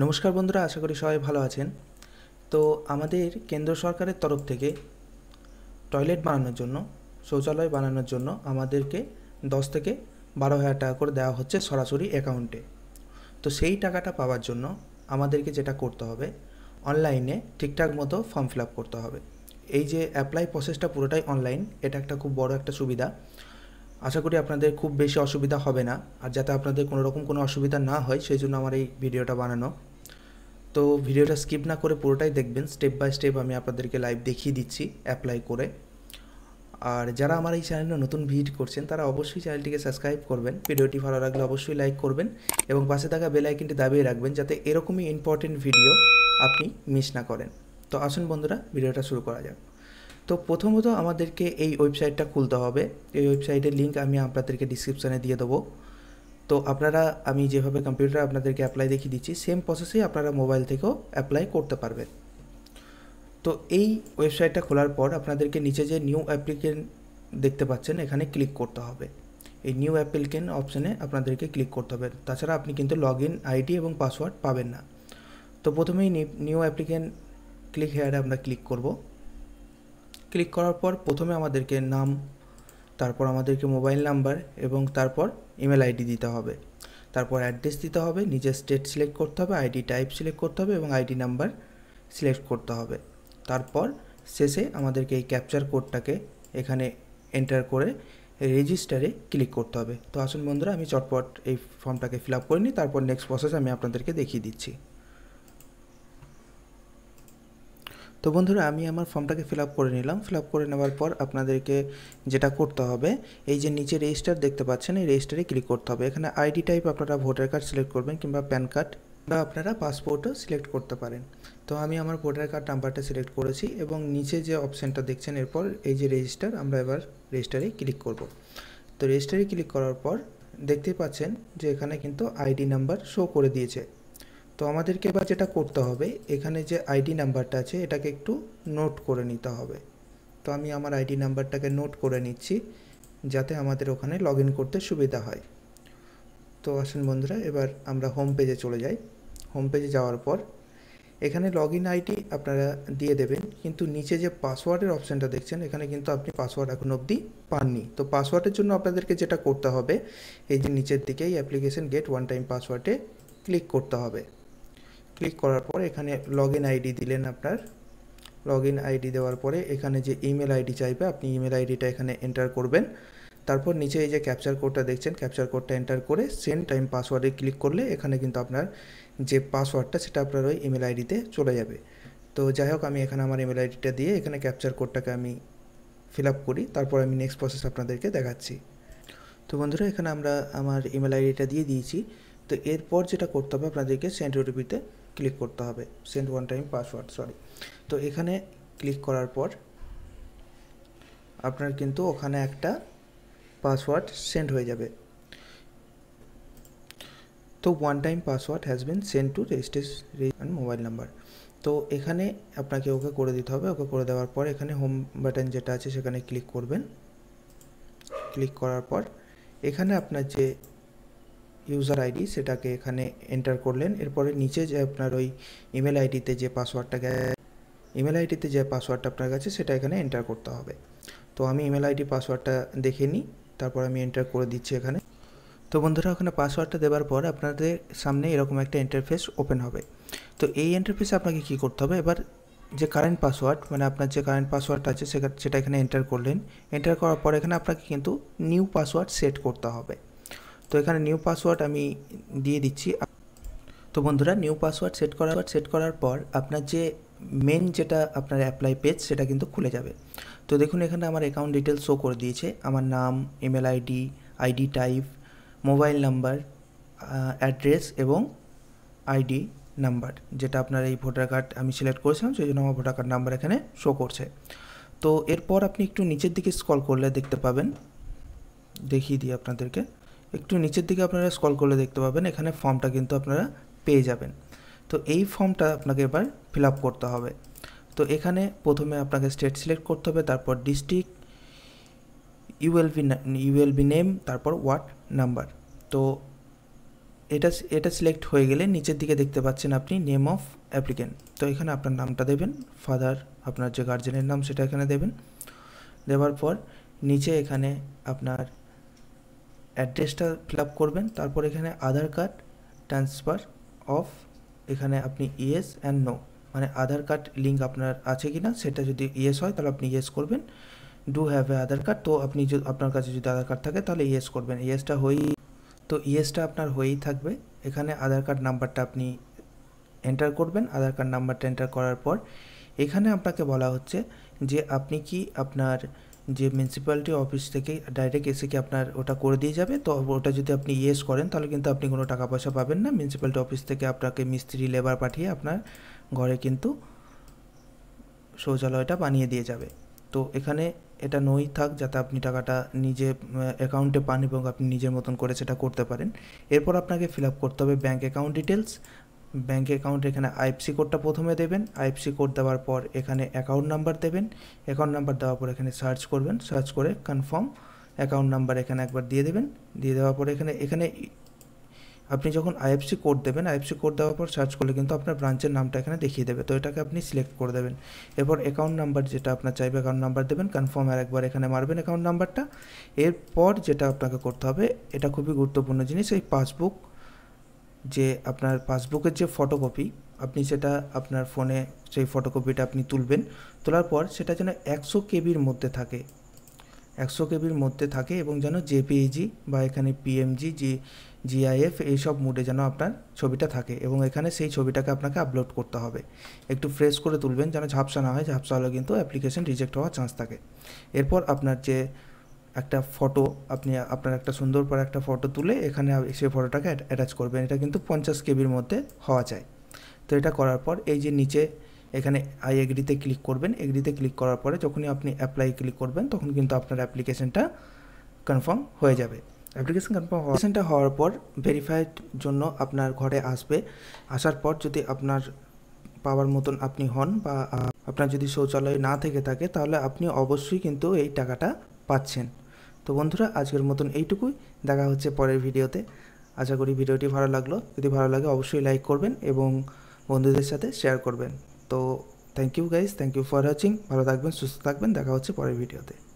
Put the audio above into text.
নমস্কার বন্ধুরা আশা করি সবাই ভালো আছেন তো আমাদের কেন্দ্র সরকারের তরফ থেকে টয়লেট বানানোর জন্য শৌচালয় বানানোর জন্য আমাদেরকে দশ থেকে বারো হাজার টাকা করে দেওয়া হচ্ছে সরাসরি অ্যাকাউন্টে তো সেই টাকাটা পাওয়ার জন্য আমাদেরকে যেটা করতে হবে অনলাইনে ঠিকঠাক মতো ফর্ম ফিল আপ করতে হবে এই যে অ্যাপ্লাই প্রসেসটা পুরোটাই অনলাইন এটা একটা খুব বড় একটা সুবিধা আশা করি আপনাদের খুব বেশি অসুবিধা হবে না আর যাতে আপনাদের কোনো রকম কোনো অসুবিধা না হয় সেই জন্য আমার এই ভিডিওটা বানানো তো ভিডিওটা স্কিপ না করে পুরোটাই দেখবেন স্টেপ বাই স্টেপ আমি আপনাদেরকে লাইভ দেখিয়ে দিচ্ছি অ্যাপ্লাই করে আর যারা আমার এই চ্যানেলে নতুন ভিজিট করছেন তারা অবশ্যই চ্যানেলটিকে সাবস্ক্রাইব করবেন ভিডিওটি ভালো লাগলে অবশ্যই লাইক করবেন এবং পাশে থাকা বেল কিন্তু দাবিয়ে রাখবেন যাতে এরকমই ইম্পর্টেন্ট ভিডিও আপনি মিস না করেন তো আসুন বন্ধুরা ভিডিওটা শুরু করা যাক তো প্রথমত আমাদেরকে এই ওয়েবসাইটটা খুলতে হবে এই ওয়েবসাইটের লিঙ্ক আমি আপনাদেরকে ডিসক্রিপশানে দিয়ে দেবো তো আপনারা আমি যেভাবে কম্পিউটারে আপনাদেরকে অ্যাপ্লাই দেখিয়ে দিচ্ছি সেম প্রসেসে আপনারা মোবাইল থেকেও অ্যাপ্লাই করতে পারবেন তো এই ওয়েবসাইটটা খোলার পর আপনাদেরকে নিচে যে নিউ অ্যাপ্লিকেন দেখতে পাচ্ছেন এখানে ক্লিক করতে হবে এই নিউ অ্যাপ্লিকেন অপশানে আপনাদেরকে ক্লিক করতে হবে তাছাড়া আপনি কিন্তু লগ ইন আইডি এবং পাসওয়ার্ড পাবেন না তো প্রথমেই নিউ অ্যাপ্লিকেন ক্লিক হেয়ারে আমরা ক্লিক করবো ক্লিক করার পর প্রথমে আমাদেরকে নাম তারপর আমাদেরকে মোবাইল নাম্বার এবং তারপর ইমেল আইডি দিতে হবে তারপর অ্যাড্রেস দিতে হবে নিজের স্টেট সিলেক্ট করতে হবে আইডি টাইপ সিলেক্ট করতে হবে এবং আইডি নাম্বার সিলেক্ট করতে হবে তারপর শেষে আমাদেরকে এই ক্যাপচার কোডটাকে এখানে এন্টার করে রেজিস্টারে ক্লিক করতে হবে তো আসুন বন্ধুরা আমি চটপট এই ফর্মটাকে ফিল আপ করে নিই তারপর নেক্সট প্রসেস আমি আপনাদেরকে দেখিয়ে দিচ্ছি তো বন্ধুরা আমি আমার ফর্মটাকে ফিল করে নিলাম ফিল করে নেওয়ার পর আপনাদেরকে যেটা করতে হবে এই যে নিচে রেজিস্টার দেখতে পাচ্ছেন এই রেজিস্টারে ক্লিক করতে হবে এখানে আইডি টাইপ আপনারা ভোটার কার্ড সিলেক্ট করবেন কিংবা প্যান কার্ড বা আপনারা পাসপোর্টও সিলেক্ট করতে পারেন তো আমি আমার ভোটার কার্ড নাম্বারটা সিলেক্ট করেছি এবং নিচে যে অপশানটা দেখছেন এরপর এই যে রেজিস্টার আমরা এবার রেজিস্টারে ক্লিক করব তো রেজিস্টারে ক্লিক করার পর দেখতে পাচ্ছেন যে এখানে কিন্তু আইডি নাম্বার শো করে দিয়েছে তো আমাদেরকে এবার যেটা করতে হবে এখানে যে আইডি নাম্বারটা আছে এটাকে একটু নোট করে নিতে হবে তো আমি আমার আইডি নাম্বারটাকে নোট করে নিচ্ছি যাতে আমাদের ওখানে লগ করতে সুবিধা হয় তো আসেন বন্ধুরা এবার আমরা হোম পেজে চলে যাই হোম পেজে যাওয়ার পর এখানে লগ আইডি আপনারা দিয়ে দেবেন কিন্তু নিচে যে পাসওয়ার্ডের অপশানটা দেখছেন এখানে কিন্তু আপনি পাসওয়ার্ড এখন অবধি পাননি তো পাসওয়ার্ডের জন্য আপনাদেরকে যেটা করতে হবে এই যে নিচের দিকে এই অ্যাপ্লিকেশন গেট ওয়ান টাইম পাসওয়ার্ডে ক্লিক করতে হবে ক্লিক করার পর এখানে লগ আইডি দিলেন আপনার লগ আইডি দেওয়ার পরে এখানে যে ইমেল আইডি চাইবে আপনি ইমেল আইডিটা এখানে এন্টার করবেন তারপর নিচে এই যে ক্যাপচার কোডটা দেখছেন ক্যাপচার কোডটা এন্টার করে সেন্ড টাইম পাসওয়ার্ডে ক্লিক করলে এখানে কিন্তু আপনার যে পাসওয়ার্ডটা সেটা আপনার ওই ইমেল আইডিতে চলে যাবে তো যাই হোক আমি এখানে আমার ইমেল আইডিটা দিয়ে এখানে ক্যাপচার কোডটাকে আমি ফিল আপ করি তারপর আমি নেক্সট প্রসেস আপনাদেরকে দেখাচ্ছি তো বন্ধুরা এখানে আমরা আমার ইমেল আইডিটা দিয়ে দিয়েছি তো এরপর যেটা করতে হবে আপনাদেরকে সেন্ট ওটিপিতে ক্লিক করতে হবে send one time password sorry তো এখানে ক্লিক করার পর আপনার কিন্তু ওখানে একটা পাসওয়ার্ড সেন্ড হয়ে যাবে তো one time password has been sent to registration mobile number তো এখানে আপনাকে ওকে করে দিতে হবে ওকে করে দেওয়ার পর এখানে হোম বাটন যেটা আছে সেখানে ক্লিক করবেন ক্লিক করার পর এখানে আপনার যে ইউজার আইডি সেটাকে এখানে এন্টার করলেন এরপরে নিচে যে আপনার ওই ইমেল আইডিতে যে পাসওয়ার্ডটা ইমেল আইডিতে যে পাসওয়ার্ডটা আপনার কাছে সেটা এখানে এন্টার করতে হবে তো আমি ইমেল আইডি পাসওয়ার্ডটা দেখে নিই তারপর আমি এন্টার করে দিচ্ছি এখানে তো বন্ধুরা ওখানে পাসওয়ার্ডটা দেওয়ার পর আপনাদের সামনে এরকম একটা ইন্টারফেস ওপেন হবে তো এই ইন্টারফেসে আপনাকে কি করতে হবে এবার যে কারেন্ট পাসওয়ার্ড মানে আপনার যে কারেন্ট পাসওয়ার্ডটা আছে সেটা এখানে এন্টার করলেন এন্টার করার পর এখানে আপনাকে কিন্তু নিউ পাসওয়ার্ড সেট করতে হবে তো এখানে নিউ পাসওয়ার্ড আমি দিয়ে দিচ্ছি তো বন্ধুরা নিউ পাসওয়ার্ড সেট করার সেট করার পর আপনার যে মেন যেটা আপনার অ্যাপ্লাই পেজ সেটা কিন্তু খুলে যাবে তো দেখুন এখানে আমার অ্যাকাউন্ট ডিটেল শো করে দিয়েছে আমার নাম email ID ID type mobile number address এবং আইডি নাম্বার যেটা আপনার এই ভোটার কার্ড আমি সিলেক্ট করেছিলাম সেই জন্য আমার ভোটার কার্ড নাম্বার এখানে শো করছে তো এরপর আপনি একটু নিচের দিকে স্কল করলে দেখতে পাবেন দেখিয়ে দিই আপনাদেরকে একটু নিচের দিকে আপনারা স্কল করলে দেখতে পাবেন এখানে ফর্মটা কিন্তু আপনারা পেয়ে যাবেন তো এই ফর্মটা আপনাকে এবার ফিল করতে হবে তো এখানে প্রথমে আপনাকে স্টেট সিলেক্ট করতে হবে তারপর ডিস্ট্রিক্ট ইউএলভি ইউএলভি নেম তারপর ওয়ার্ড নাম্বার তো এটা এটা সিলেক্ট হয়ে গেলে নিচের দিকে দেখতে পাচ্ছেন আপনি নেম অফ অ্যাপ্লিকেন্ট তো এখানে আপনার নামটা দেবেন ফাদার আপনার যে গার্জেনের নাম সেটা এখানে দেবেন দেওয়ার পর নিচে এখানে আপনার অ্যাড্রেসটা ফিল আপ করবেন তারপর এখানে আধার কার্ড ট্রান্সফার অফ এখানে আপনি ইয়েস অ্যান্ড নো মানে আধার কার্ড লিঙ্ক আপনার আছে কি না সেটা যদি ইয়েস হয় তাহলে আপনি ইয়েস করবেন do have a Aadhaar card তো আপনি যদি আপনার কাছে যদি আধার কার্ড থাকে তাহলে ইয়েস করবেন ইয়েসটা হয়েই তো ইয়েসটা আপনার হয়েই থাকবে এখানে আধার কার্ড নাম্বারটা আপনি এন্টার করবেন আধার কার্ড নাম্বারটা এন্টার করার পর এখানে আপনাকে বলা হচ্ছে যে আপনি কি আপনার যে মিউনিসিপ্যালিটি অফিস থেকে ডাইরেক্ট এসে কি আপনার ওটা করে দিয়ে যাবে তো ওটা যদি আপনি ইয়েস করেন তাহলে কিন্তু আপনি কোনো টাকা পয়সা পাবেন না মিউনিসিপ্যালিটি অফিস থেকে আপনাকে মিস্ত্রি লেবার পাঠিয়ে আপনার ঘরে কিন্তু শৌচালয়টা বানিয়ে দিয়ে যাবে তো এখানে এটা নই থাক যাতে আপনি টাকাটা নিজে অ্যাকাউন্টে পান এবং আপনি নিজের মতন করে সেটা করতে পারেন এরপর আপনাকে ফিল আপ করতে হবে bank account details bank account এখানে আইএফসি কোডটা প্রথমে দেবেন আইএফসি কোড দেওয়ার পর এখানে অ্যাকাউন্ট নাম্বার দেবেন অ্যাকাউন্ট নাম্বার দেওয়ার পর এখানে সার্চ করবেন সার্চ করে কনফার্ম অ্যাকাউন্ট নাম্বার এখানে একবার দিয়ে দেবেন দিয়ে দেওয়ার পর এখানে এখানে আপনি যখন আইএফসি কোড দেবেন আইএফসি কোড দেওয়ার পর সার্চ করলে কিন্তু আপনার ব্রাঞ্চের নামটা এখানে দেখিয়ে দেবে তো এটাকে আপনি সিলেক্ট করে দেবেন এরপর অ্যাকাউন্ট নাম্বার যেটা আপনার চাইবে অ্যাকাউন্ট নাম্বার দেবেন কনফার্ম আর একবার এখানে মারবেন অ্যাকাউন্ট নাম্বারটা এরপর যেটা আপনাকে করতে হবে এটা খুবই গুরুত্বপূর্ণ জিনিস এই পাসবুক যে আপনার পাসবুকের যে ফটোকপি আপনি সেটা আপনার ফোনে সেই ফটোকপিটা আপনি তুলবেন তোলার পর সেটা যেন একশো কেবির মধ্যে থাকে একশো কেবির মধ্যে থাকে এবং যেন জেপিএজি বা এখানে পিএমজি জি জিআইএফ এইসব মুডে যেন আপনার ছবিটা থাকে এবং এখানে সেই ছবিটাকে আপনাকে আপলোড করতে হবে একটু ফ্রেশ করে তুলবেন যেন ঝাপসা না হয় ঝাপসা হলে কিন্তু অ্যাপ্লিকেশন রিজেক্ট হওয়ার চান্স থাকে এরপর আপনার যে একটা ফটো আপনি আপনার একটা সুন্দর পর একটা ফটো তুলে এখানে সেই ফটোটাকে অ্যাটাচ করবেন এটা কিন্তু পঞ্চাশ কেবির মধ্যে হওয়া যায় তো এটা করার পর এই যে নিচে এখানে আই এগ্রিতে ক্লিক করবেন এগ্রিতে ক্লিক করার পরে যখনই আপনি অ্যাপ্লাই ক্লিক করবেন তখন কিন্তু আপনার অ্যাপ্লিকেশনটা কনফার্ম হয়ে যাবে অ্যাপ্লিকেশন কনফার্ম অ্যাপ্লিকেশনটা হওয়ার পর ভেরিফাইড জন্য আপনার ঘরে আসবে আসার পর যদি আপনার পাওয়ার মতন আপনি হন বা আপনার যদি শৌচালয় না থেকে থাকে তাহলে আপনি অবশ্যই কিন্তু এই টাকাটা পাচ্ছেন তো বন্ধুরা আজকের মতন এইটুকুই দেখা হচ্ছে পরের ভিডিওতে আশা করি ভিডিওটি ভালো লাগলো যদি ভালো লাগে অবশ্যই লাইক করবেন এবং বন্ধুদের সাথে শেয়ার করবেন তো thank you guys thank you for watching ভালো থাকবেন সুস্থ থাকবেন দেখা হচ্ছে পরের ভিডিওতে